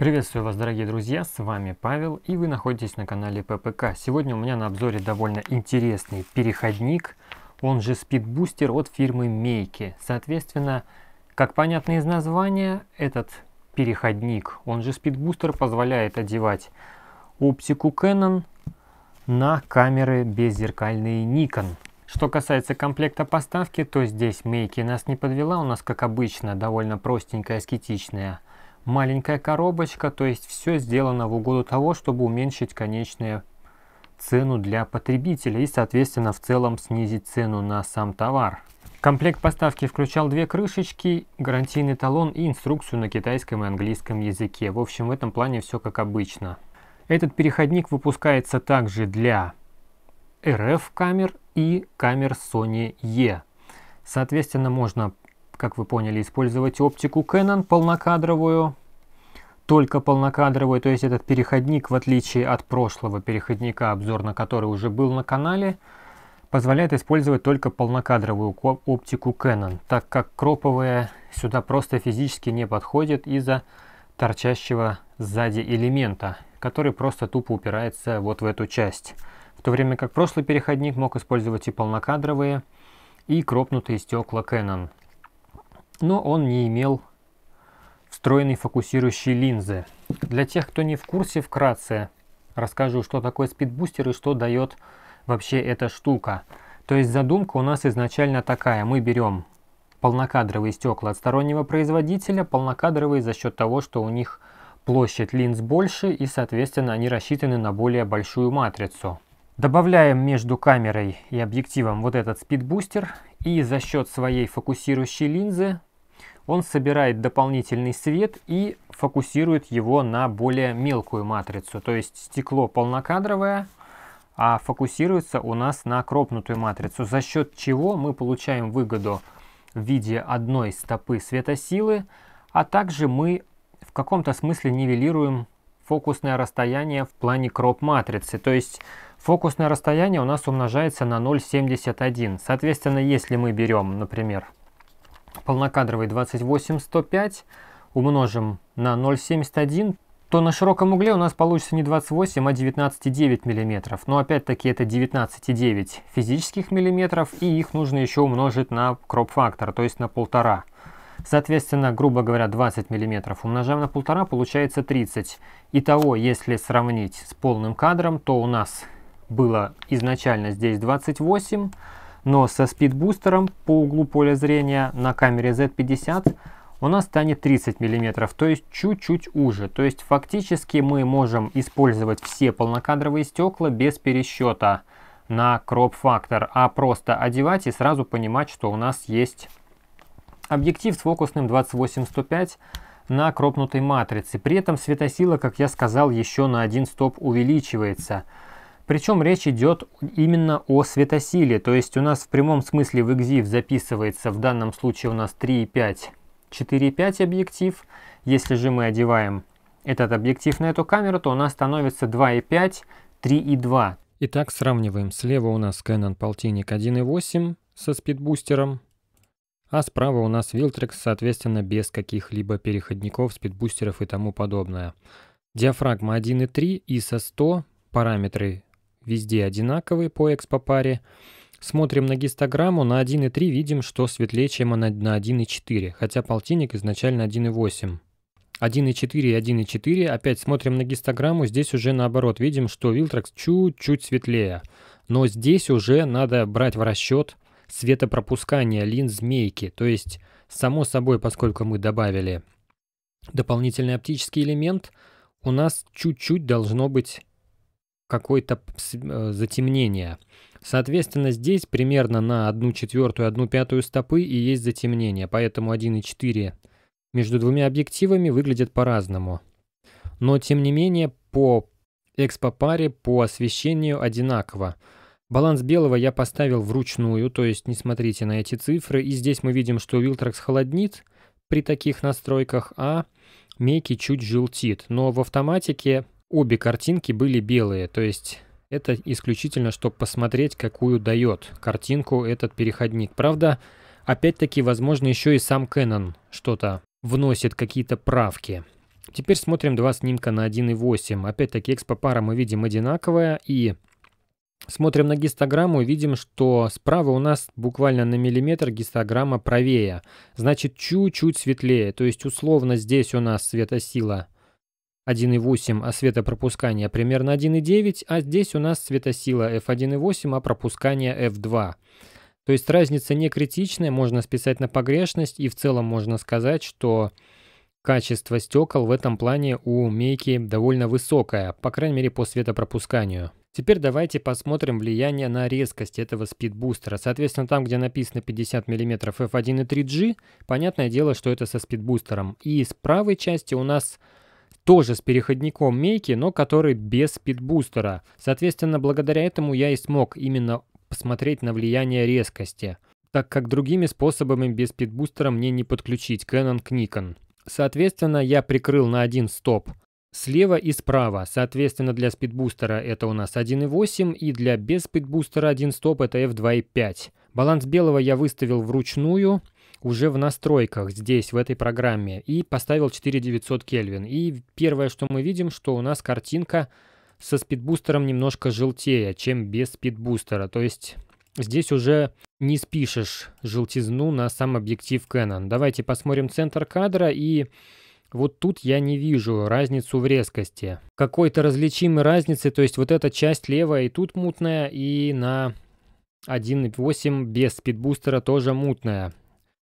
Приветствую вас, дорогие друзья, с вами Павел, и вы находитесь на канале ППК. Сегодня у меня на обзоре довольно интересный переходник, он же спидбустер от фирмы Мейки. Соответственно, как понятно из названия, этот переходник, он же спидбустер, позволяет одевать оптику Canon на камеры беззеркальные Nikon. Что касается комплекта поставки, то здесь Мейки нас не подвела, у нас, как обычно, довольно простенькая, аскетичная маленькая коробочка, то есть все сделано в угоду того, чтобы уменьшить конечную цену для потребителя и, соответственно, в целом снизить цену на сам товар. Комплект поставки включал две крышечки, гарантийный талон и инструкцию на китайском и английском языке. В общем, в этом плане все как обычно. Этот переходник выпускается также для RF камер и камер Sony E. Соответственно, можно как вы поняли, использовать оптику Canon полнокадровую, только полнокадровую, то есть этот переходник, в отличие от прошлого переходника, обзор на который уже был на канале, позволяет использовать только полнокадровую оптику Canon, так как кроповая сюда просто физически не подходит из-за торчащего сзади элемента, который просто тупо упирается вот в эту часть. В то время как прошлый переходник мог использовать и полнокадровые, и кропнутые стекла Canon но он не имел встроенной фокусирующей линзы. Для тех, кто не в курсе, вкратце расскажу, что такое спидбустер и что дает вообще эта штука. То есть задумка у нас изначально такая. Мы берем полнокадровые стекла от стороннего производителя, полнокадровые за счет того, что у них площадь линз больше и, соответственно, они рассчитаны на более большую матрицу. Добавляем между камерой и объективом вот этот спидбустер и за счет своей фокусирующей линзы он собирает дополнительный свет и фокусирует его на более мелкую матрицу. То есть стекло полнокадровое, а фокусируется у нас на кропнутую матрицу, за счет чего мы получаем выгоду в виде одной стопы светосилы, а также мы в каком-то смысле нивелируем фокусное расстояние в плане кроп-матрицы. То есть фокусное расстояние у нас умножается на 0,71. Соответственно, если мы берем, например, полнокадровый 28105 умножим на 0,71, то на широком угле у нас получится не 28, а 19,9 мм. Но опять-таки это 19,9 физических миллиметров, и их нужно еще умножить на кроп-фактор, то есть на полтора. Соответственно, грубо говоря, 20 мм умножаем на полтора, получается 30. Итого, если сравнить с полным кадром, то у нас было изначально здесь 28 мм, но со спидбустером по углу поля зрения на камере Z50 у нас станет 30 мм, то есть чуть-чуть уже. То есть фактически мы можем использовать все полнокадровые стекла без пересчета на кроп-фактор, а просто одевать и сразу понимать, что у нас есть объектив с фокусным 28-105 на кропнутой матрице. При этом светосила, как я сказал, еще на один стоп увеличивается – причем речь идет именно о светосиле, то есть у нас в прямом смысле в экзив записывается, в данном случае у нас 3,5, 4,5 объектив. Если же мы одеваем этот объектив на эту камеру, то у нас становится 2,5, 3,2. Итак, сравниваем. Слева у нас Canon полтинник 1.8 со спидбустером, а справа у нас Viltrex, соответственно, без каких-либо переходников, спидбустеров и тому подобное. Диафрагма 1.3, ISO 100, параметры везде одинаковые по экс-по паре. Смотрим на гистограмму, на 1,3 видим, что светлее, чем она на 1,4, хотя полтинник изначально 1,8. 1,4 и 1,4, опять смотрим на гистограмму, здесь уже наоборот, видим, что Вилтракс чуть-чуть светлее. Но здесь уже надо брать в расчет светопропускание линз змейки, то есть, само собой, поскольку мы добавили дополнительный оптический элемент, у нас чуть-чуть должно быть какое-то э, затемнение. Соответственно, здесь примерно на 1 четвертую, 1 пятую стопы и есть затемнение, поэтому 1,4 между двумя объективами выглядит по-разному. Но, тем не менее, по экспопаре, по освещению одинаково. Баланс белого я поставил вручную, то есть не смотрите на эти цифры. И здесь мы видим, что Wiltrax холоднит при таких настройках, а мейки чуть желтит. Но в автоматике Обе картинки были белые, то есть это исключительно, чтобы посмотреть, какую дает картинку этот переходник. Правда, опять-таки, возможно, еще и сам Canon что-то вносит, какие-то правки. Теперь смотрим два снимка на 1.8. Опять-таки, экспо-пара мы видим одинаковая, и смотрим на гистограмму видим, что справа у нас буквально на миллиметр гистограмма правее. Значит, чуть-чуть светлее, то есть условно здесь у нас светосила – 1.8 а светопропускания примерно 1.9, а здесь у нас светосила f1.8, а пропускание f2. То есть разница не критичная, можно списать на погрешность, и в целом можно сказать, что качество стекол в этом плане у Мейки довольно высокое, по крайней мере по светопропусканию. Теперь давайте посмотрим влияние на резкость этого спидбустера. Соответственно, там, где написано 50 мм f1.3G, понятное дело, что это со спидбустером. И с правой части у нас тоже с переходником Мейки, но который без спидбустера. Соответственно, благодаря этому я и смог именно посмотреть на влияние резкости, так как другими способами без спидбустера мне не подключить Canon к Nikon. Соответственно, я прикрыл на один стоп слева и справа. Соответственно, для спидбустера это у нас 1.8 и для без спидбустера один стоп это f2.5. Баланс белого я выставил вручную – уже в настройках здесь, в этой программе, и поставил 4900 Кельвин. И первое, что мы видим, что у нас картинка со спидбустером немножко желтее, чем без спидбустера. То есть здесь уже не спишешь желтизну на сам объектив Canon. Давайте посмотрим центр кадра и... Вот тут я не вижу разницу в резкости. Какой-то различимой разницы, то есть вот эта часть левая и тут мутная, и на 1.8 без спидбустера тоже мутная.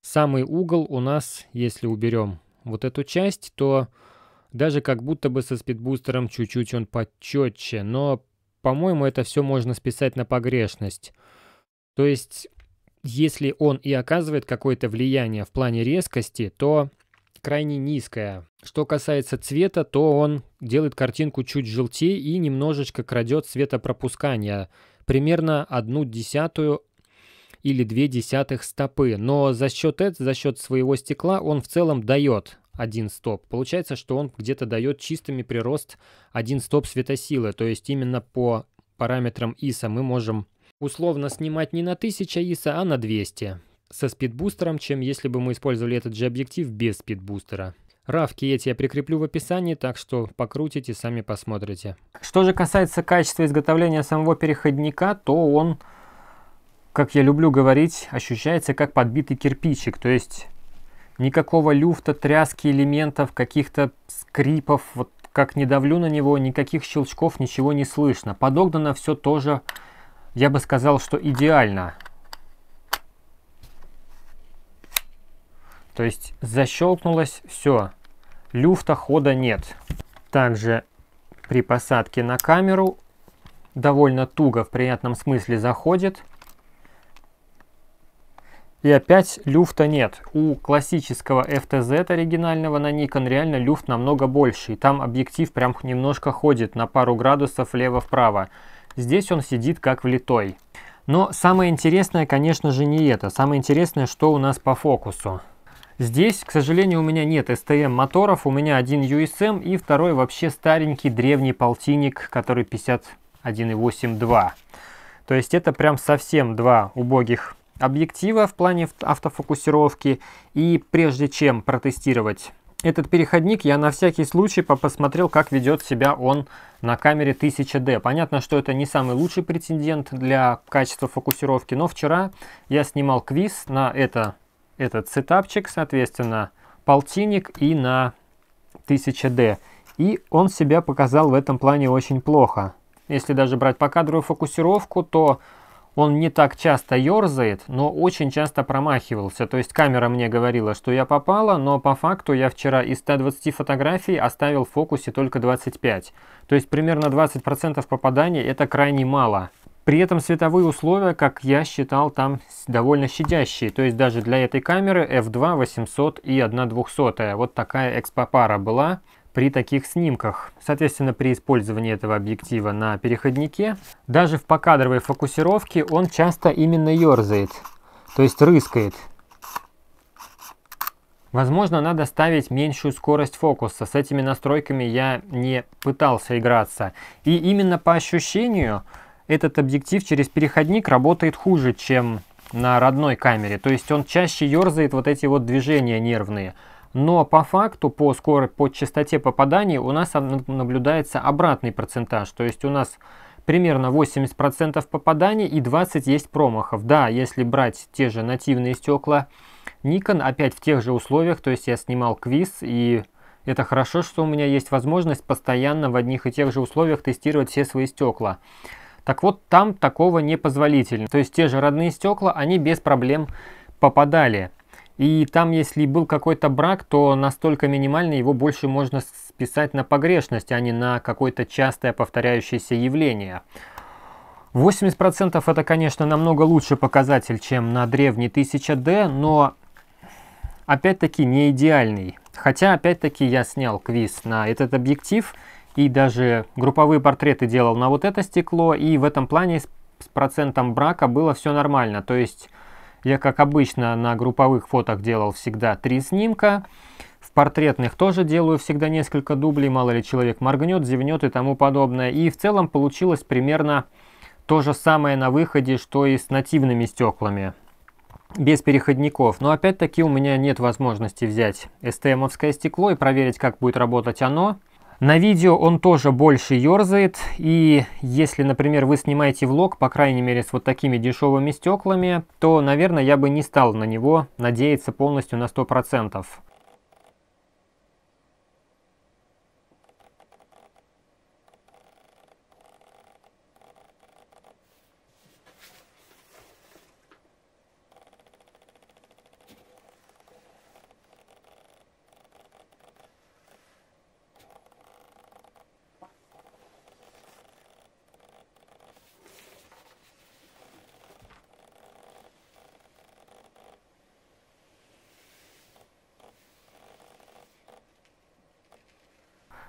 Самый угол у нас, если уберем вот эту часть, то даже как будто бы со спидбустером чуть-чуть он почетче, но, по-моему, это все можно списать на погрешность. То есть, если он и оказывает какое-то влияние в плане резкости, то крайне низкое. Что касается цвета, то он делает картинку чуть желтее и немножечко крадет цветопропускание, примерно одну десятую или две десятых стопы, но за счет этого, за счет своего стекла он в целом дает один стоп. Получается, что он где-то дает чистыми прирост один стоп светосилы, то есть именно по параметрам ISO мы можем условно снимать не на 1000 ISO, а на 200 со спидбустером, чем если бы мы использовали этот же объектив без спидбустера. Равки эти я прикреплю в описании, так что покрутите, сами посмотрите. Что же касается качества изготовления самого переходника, то он как я люблю говорить, ощущается как подбитый кирпичик, то есть никакого люфта, тряски элементов, каких-то скрипов, вот как не давлю на него, никаких щелчков, ничего не слышно. Подогнано все тоже, я бы сказал, что идеально. То есть защелкнулось все, люфта хода нет. Также при посадке на камеру довольно туго в приятном смысле заходит. И опять люфта нет. У классического FTZ оригинального на Nikon реально люфт намного больше. И там объектив прям немножко ходит на пару градусов влево-вправо. Здесь он сидит как влитой. Но самое интересное, конечно же, не это. Самое интересное, что у нас по фокусу. Здесь, к сожалению, у меня нет STM моторов, у меня один USM и второй вообще старенький древний полтинник, который 51.8.2. То есть это прям совсем два убогих объектива в плане автофокусировки. И прежде чем протестировать этот переходник, я на всякий случай посмотрел, как ведет себя он на камере 1000D. Понятно, что это не самый лучший претендент для качества фокусировки, но вчера я снимал квиз на это, этот сетапчик, соответственно, полтинник и на 1000D. И он себя показал в этом плане очень плохо. Если даже брать покадровую фокусировку, то он не так часто ерзает, но очень часто промахивался. То есть камера мне говорила, что я попала, но по факту я вчера из 120 фотографий оставил в фокусе только 25. То есть примерно 20% попаданий это крайне мало. При этом световые условия, как я считал, там довольно щадящие. То есть даже для этой камеры f2 800 и 1 200. Вот такая экспопара была при таких снимках. Соответственно, при использовании этого объектива на переходнике, даже в покадровой фокусировке он часто именно ерзает, то есть рыскает. Возможно, надо ставить меньшую скорость фокуса. С этими настройками я не пытался играться. И именно по ощущению этот объектив через переходник работает хуже, чем на родной камере. То есть он чаще ерзает вот эти вот движения нервные но по факту по скорости, по частоте попаданий у нас наблюдается обратный процентаж, то есть у нас примерно 80% попаданий и 20 есть промахов. Да, если брать те же нативные стекла Nikon, опять в тех же условиях, то есть я снимал квиз и это хорошо, что у меня есть возможность постоянно в одних и тех же условиях тестировать все свои стекла. Так вот, там такого не позволительно То есть те же родные стекла, они без проблем попадали. И там, если был какой-то брак, то настолько минимальный, его больше можно списать на погрешность, а не на какое-то частое повторяющееся явление. 80% это, конечно, намного лучше показатель, чем на древний 1000D, но опять-таки не идеальный. Хотя, опять-таки, я снял квиз на этот объектив и даже групповые портреты делал на вот это стекло, и в этом плане с процентом брака было все нормально. То есть я, как обычно, на групповых фотах делал всегда три снимка. В портретных тоже делаю всегда несколько дублей, мало ли человек моргнет, зевнет и тому подобное. И в целом получилось примерно то же самое на выходе, что и с нативными стеклами, без переходников. Но опять-таки у меня нет возможности взять STM-овское стекло и проверить, как будет работать оно. На видео он тоже больше ерзает, и если, например, вы снимаете влог, по крайней мере, с вот такими дешевыми стеклами, то, наверное, я бы не стал на него надеяться полностью на 100%.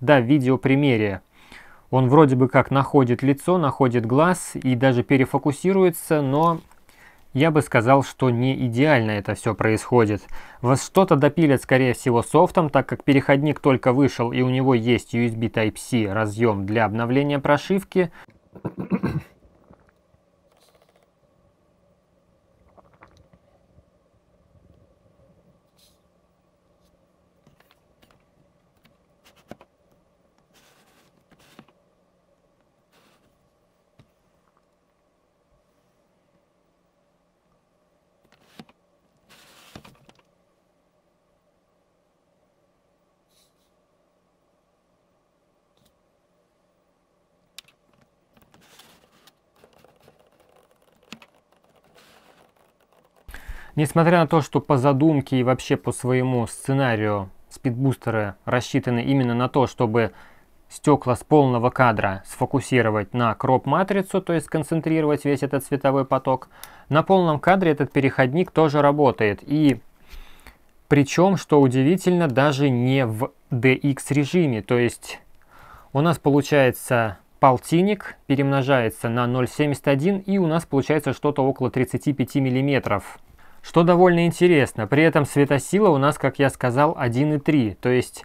да, в видеопримере. Он вроде бы как находит лицо, находит глаз и даже перефокусируется, но я бы сказал, что не идеально это все происходит. Вас что-то допилят, скорее всего, софтом, так как переходник только вышел и у него есть USB Type-C разъем для обновления прошивки. Несмотря на то, что по задумке и вообще по своему сценарию спидбустеры рассчитаны именно на то, чтобы стекла с полного кадра сфокусировать на кроп-матрицу, то есть концентрировать весь этот световой поток, на полном кадре этот переходник тоже работает. И причем, что удивительно, даже не в DX режиме, то есть у нас получается полтинник перемножается на 0,71 и у нас получается что-то около 35 миллиметров что довольно интересно, при этом светосила у нас, как я сказал, 1,3, то есть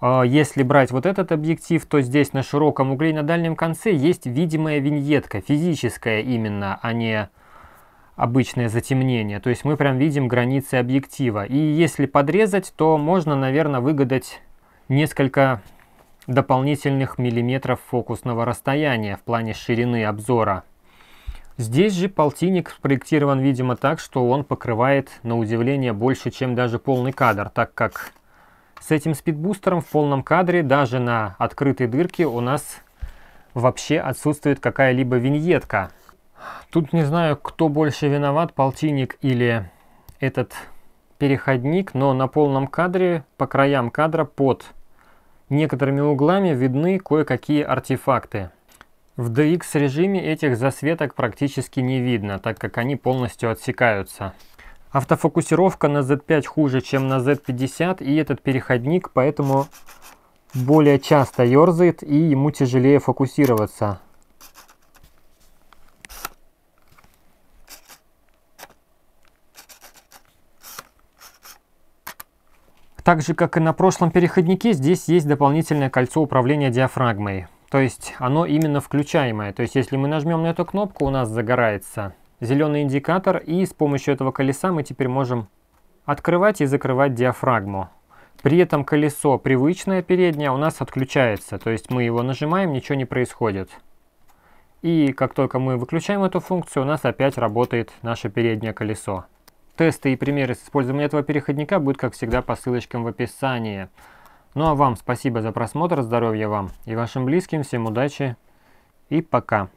э, если брать вот этот объектив, то здесь на широком угле на дальнем конце есть видимая виньетка, физическая именно, а не обычное затемнение. То есть мы прям видим границы объектива. И если подрезать, то можно, наверное, выгадать несколько дополнительных миллиметров фокусного расстояния в плане ширины обзора. Здесь же полтинник спроектирован, видимо, так, что он покрывает, на удивление, больше, чем даже полный кадр, так как с этим спидбустером в полном кадре даже на открытой дырке у нас вообще отсутствует какая-либо виньетка. Тут не знаю, кто больше виноват, полтинник или этот переходник, но на полном кадре, по краям кадра под некоторыми углами видны кое-какие артефакты. В DX режиме этих засветок практически не видно, так как они полностью отсекаются. Автофокусировка на Z5 хуже, чем на Z50, и этот переходник поэтому более часто ерзает и ему тяжелее фокусироваться. Так же, как и на прошлом переходнике, здесь есть дополнительное кольцо управления диафрагмой. То есть оно именно включаемое. То есть если мы нажмем на эту кнопку, у нас загорается зеленый индикатор, и с помощью этого колеса мы теперь можем открывать и закрывать диафрагму. При этом колесо привычное переднее а у нас отключается, то есть мы его нажимаем, ничего не происходит. И как только мы выключаем эту функцию, у нас опять работает наше переднее колесо. Тесты и примеры с использованием этого переходника будут, как всегда, по ссылочкам в описании. Ну а вам спасибо за просмотр, здоровья вам и вашим близким, всем удачи и пока.